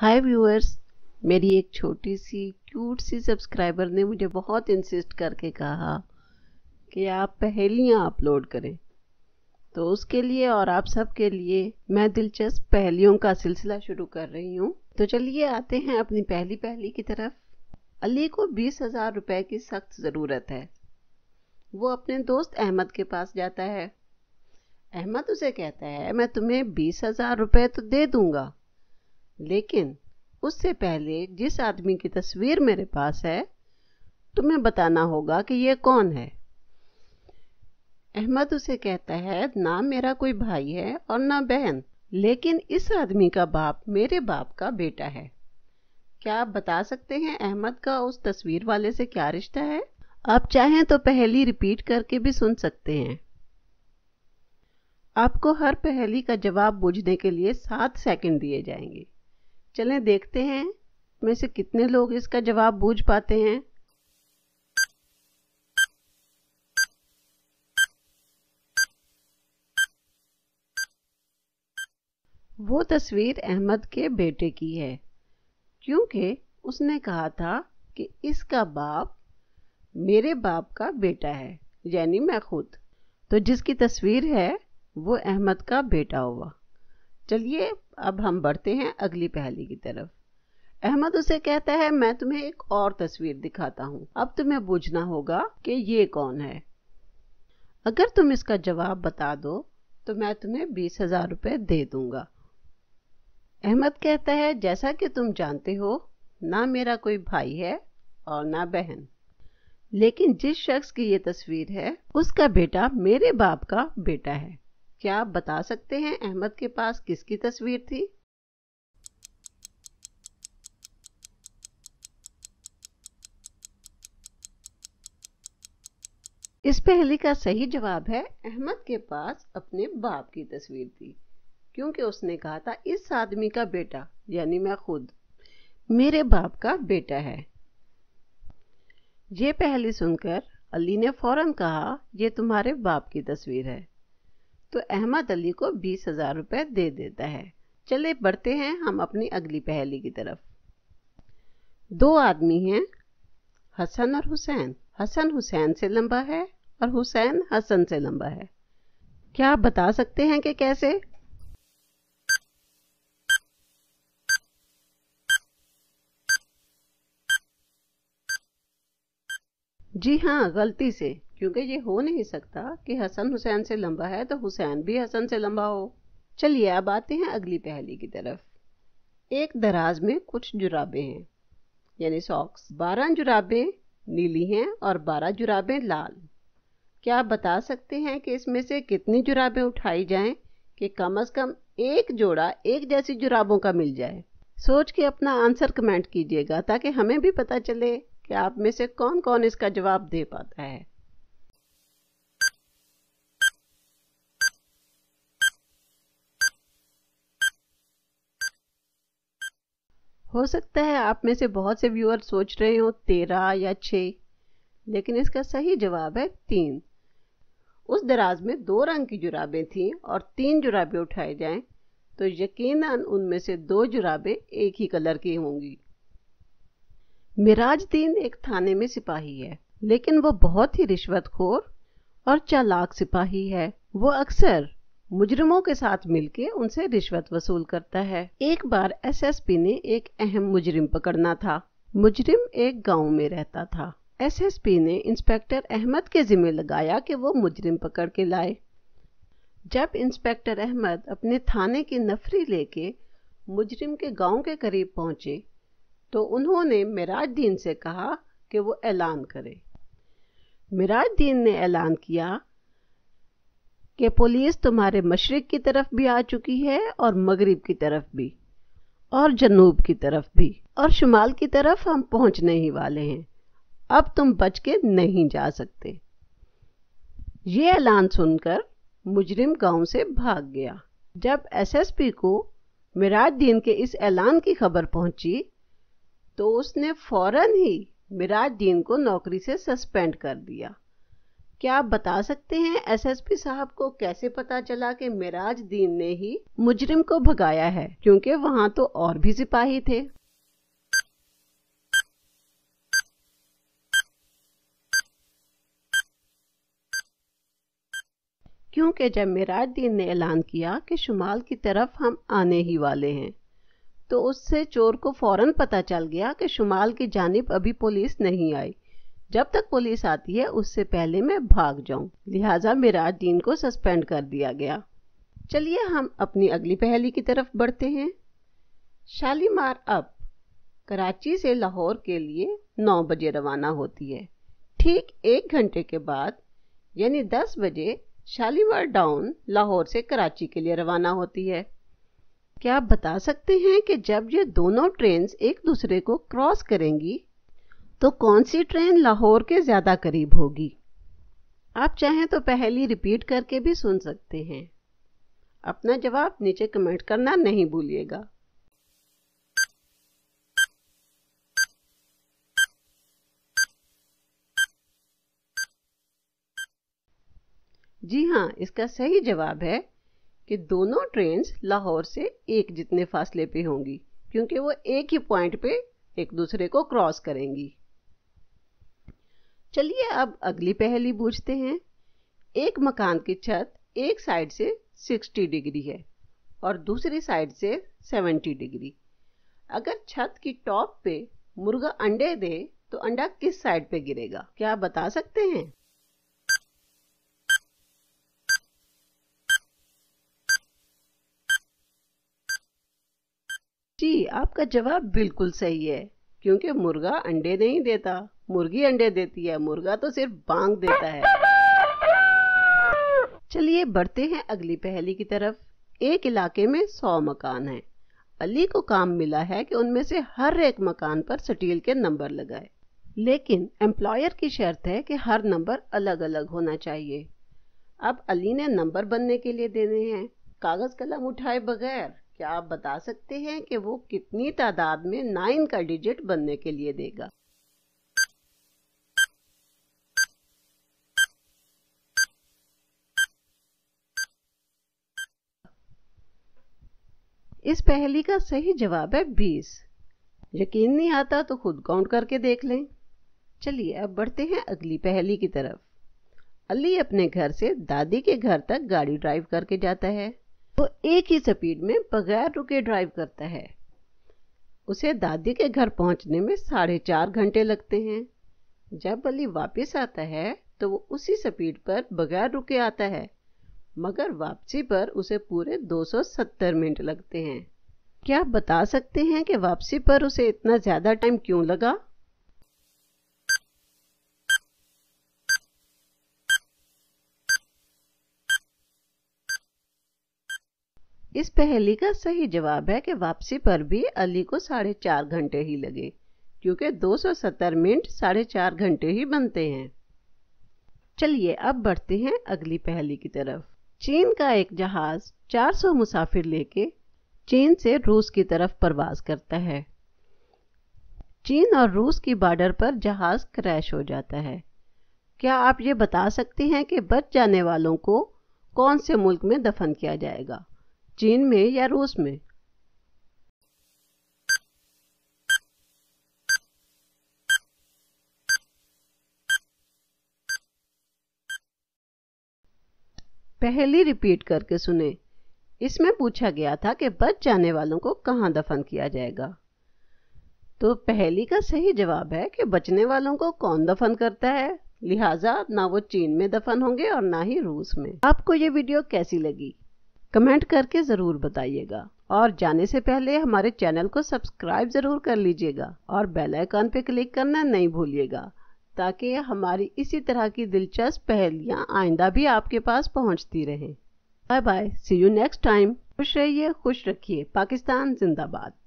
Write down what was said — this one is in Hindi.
हाय व्यूअर्स मेरी एक छोटी सी क्यूट सी सब्सक्राइबर ने मुझे बहुत इंसिस्ट करके कहा कि आप पहेलियाँ अपलोड करें तो उसके लिए और आप सब के लिए मैं दिलचस्प पहेलियों का सिलसिला शुरू कर रही हूँ तो चलिए आते हैं अपनी पहली पहली की तरफ अली को बीस हजार रुपये की सख्त ज़रूरत है वो अपने दोस्त अहमद के पास जाता है अहमद उसे कहता है मैं तुम्हें बीस हजार रुपये तो दे दूँगा लेकिन उससे पहले जिस आदमी की तस्वीर मेरे पास है तुम्हें बताना होगा कि ये कौन है अहमद उसे कहता है ना मेरा कोई भाई है और ना बहन लेकिन इस आदमी का बाप मेरे बाप का बेटा है क्या आप बता सकते हैं अहमद का उस तस्वीर वाले से क्या रिश्ता है आप चाहें तो पहली रिपीट करके भी सुन सकते हैं आपको हर पहली का जवाब बुझने के लिए सात सेकंड दिए जाएंगे चलें देखते हैं में से कितने लोग इसका जवाब बूझ पाते हैं वो तस्वीर अहमद के बेटे की है क्योंकि उसने कहा था कि इसका बाप मेरे बाप का बेटा है यानी मैं खुद तो जिसकी तस्वीर है वो अहमद का बेटा हुआ चलिए अब हम बढ़ते हैं अगली पहली की तरफ अहमद उसे कहता है मैं तुम्हें एक और तस्वीर दिखाता हूँ अब तुम्हें बूझना होगा कि ये कौन है अगर तुम इसका जवाब बता दो तो मैं तुम्हें बीस हजार रुपये दे दूंगा अहमद कहता है जैसा कि तुम जानते हो ना मेरा कोई भाई है और ना बहन लेकिन जिस शख्स की ये तस्वीर है उसका बेटा मेरे बाप का बेटा है क्या आप बता सकते हैं अहमद के पास किसकी तस्वीर थी इस पहली का सही जवाब है अहमद के पास अपने बाप की तस्वीर थी क्योंकि उसने कहा था इस आदमी का बेटा यानी मैं खुद मेरे बाप का बेटा है ये पहली सुनकर अली ने फौरन कहा यह तुम्हारे बाप की तस्वीर है तो अहमद अली को बीस हजार रुपये दे देता है चले बढ़ते हैं हम अपनी अगली पहेली की तरफ दो आदमी हैं हसन और हुसैन हसन हुसैन से लंबा है और हुसैन हसन से लंबा है क्या आप बता सकते हैं कि कैसे जी हाँ गलती से क्योंकि ये हो नहीं सकता कि हसन हुसैन से लंबा है तो हुसैन भी हसन से लंबा हो चलिए अब आते हैं अगली पहली की तरफ एक दराज में कुछ जुराबे हैं यानी सॉक्स बारह जुराबे नीली हैं और बारह जुराबे लाल क्या आप बता सकते हैं कि इसमें से कितनी जुराबें उठाई जाएं कि कम अज कम एक जोड़ा एक जैसी जुराबों का मिल जाए सोच के अपना आंसर कमेंट कीजिएगा ताकि हमें भी पता चले कि आप में से कौन कौन इसका जवाब दे पाता है हो सकता है आप में से बहुत से व्यूअर सोच रहे हो तेरह या छः लेकिन इसका सही जवाब है तीन उस दराज में दो रंग की जुराबें थीं और तीन जुराबें उठाए जाएं तो यकीनन उनमें से दो जुराबें एक ही कलर की होंगी मिराज दीन एक थाने में सिपाही है लेकिन वो बहुत ही रिश्वतखोर और चालाक सिपाही है वो अक्सर मुजरिमों के साथ मिलके उनसे रिश्वत वसूल करता है एक बार एसएसपी ने एक अहम मुजरिम पकड़ना था मुजरिम एक गांव में रहता था एसएसपी ने इंस्पेक्टर अहमद के जिम्मे लगाया कि वो मुजरिम पकड़ के लाए जब इंस्पेक्टर अहमद अपने थाने की नफरी लेके मुजरिम के गांव के करीब पहुंचे तो उन्होंने मिराज से कहा कि वो ऐलान करे मिराज ने ऐलान किया कि पुलिस तुम्हारे मशरक़ की तरफ भी आ चुकी है और मगरिब की तरफ भी और जनूब की तरफ भी और शुमाल की तरफ हम पहुंचने ही वाले हैं अब तुम बच के नहीं जा सकते ये ऐलान सुनकर मुजरिम गांव से भाग गया जब एसएसपी को मिराज के इस ऐलान की खबर पहुंची तो उसने फौरन ही मिराज दीन को नौकरी से सस्पेंड कर दिया क्या आप बता सकते हैं एसएसपी साहब को कैसे पता चला कि मिराज दीन ने ही मुजरिम को भगाया है क्योंकि वहां तो और भी सिपाही थे क्योंकि जब मिराज दीन ने ऐलान किया कि शुमाल की तरफ हम आने ही वाले हैं तो उससे चोर को फौरन पता चल गया कि शुमाल की जानब अभी पुलिस नहीं आई जब तक पुलिस आती है उससे पहले मैं भाग जाऊं लिहाजा मिराज दीन को सस्पेंड कर दिया गया चलिए हम अपनी अगली पहली की तरफ बढ़ते हैं शालीमार अब कराची से लाहौर के लिए 9 बजे रवाना होती है ठीक एक घंटे के बाद यानी 10 बजे शालीमार डाउन लाहौर से कराची के लिए रवाना होती है क्या आप बता सकते हैं कि जब ये दोनों ट्रेन एक दूसरे को क्रॉस करेंगी तो कौन सी ट्रेन लाहौर के ज़्यादा करीब होगी आप चाहें तो पहली रिपीट करके भी सुन सकते हैं अपना जवाब नीचे कमेंट करना नहीं भूलिएगा जी हाँ इसका सही जवाब है कि दोनों ट्रेन्स लाहौर से एक जितने फासले पे होंगी क्योंकि वो एक ही पॉइंट पे एक दूसरे को क्रॉस करेंगी चलिए अब अगली पहली बूझते हैं एक मकान की छत एक साइड से 60 डिग्री है और दूसरी साइड से 70 डिग्री अगर छत की टॉप पे मुर्गा अंडे दे तो अंडा किस साइड पे गिरेगा क्या आप बता सकते हैं जी आपका जवाब बिल्कुल सही है क्योंकि मुर्गा अंडे नहीं देता मुर्गी अंडे देती है मुर्गा तो सिर्फ बांग देता है चलिए बढ़ते हैं अगली पहली की तरफ एक इलाके में सौ मकान हैं। अली को काम मिला है कि उनमें से हर एक मकान पर सटील के नंबर लगाए लेकिन एम्प्लॉयर की शर्त है कि हर नंबर अलग अलग होना चाहिए अब अली ने नंबर बनने के लिए देने हैं कागज कलम उठाए बगैर क्या आप बता सकते हैं कि वो कितनी तादाद में नाइन का डिजिट बनने के लिए देगा इस पहली का सही जवाब है बीस यकीन नहीं आता तो खुद काउंट करके देख लें चलिए अब बढ़ते हैं अगली पहली की तरफ अली अपने घर से दादी के घर तक गाड़ी ड्राइव करके जाता है वो एक ही स्पीड में बगैर रुके ड्राइव करता है उसे दादी के घर पहुंचने में साढ़े चार घंटे लगते हैं जब अली वापस आता है तो वो उसी स्पीड पर बगैर रुके आता है मगर वापसी पर उसे पूरे 270 मिनट लगते हैं क्या आप बता सकते हैं कि वापसी पर उसे इतना ज़्यादा टाइम क्यों लगा इस पहली का सही जवाब है कि वापसी पर भी अली को साढ़े चार घंटे ही लगे क्योंकि 270 मिनट साढ़े चार घंटे ही बनते हैं चलिए अब बढ़ते हैं अगली पहली की तरफ चीन का एक जहाज 400 मुसाफिर लेके चीन से रूस की तरफ प्रवास करता है चीन और रूस की बॉर्डर पर जहाज क्रैश हो जाता है क्या आप ये बता सकते हैं कि बच जाने वालों को कौन से मुल्क में दफन किया जाएगा चीन में या रूस में पहली रिपीट करके सुने इसमें पूछा गया था कि बच जाने वालों को कहाँ दफन किया जाएगा तो पहली का सही जवाब है कि बचने वालों को कौन दफन करता है लिहाजा ना वो चीन में दफन होंगे और ना ही रूस में आपको ये वीडियो कैसी लगी कमेंट करके ज़रूर बताइएगा और जाने से पहले हमारे चैनल को सब्सक्राइब ज़रूर कर लीजिएगा और बेल आइकन पे क्लिक करना नहीं भूलिएगा ताकि हमारी इसी तरह की दिलचस्प पहेलियाँ आइंदा भी आपके पास पहुँचती रहें bye bye see you next time खुश रहिए खुश रखिए पाकिस्तान जिंदाबाद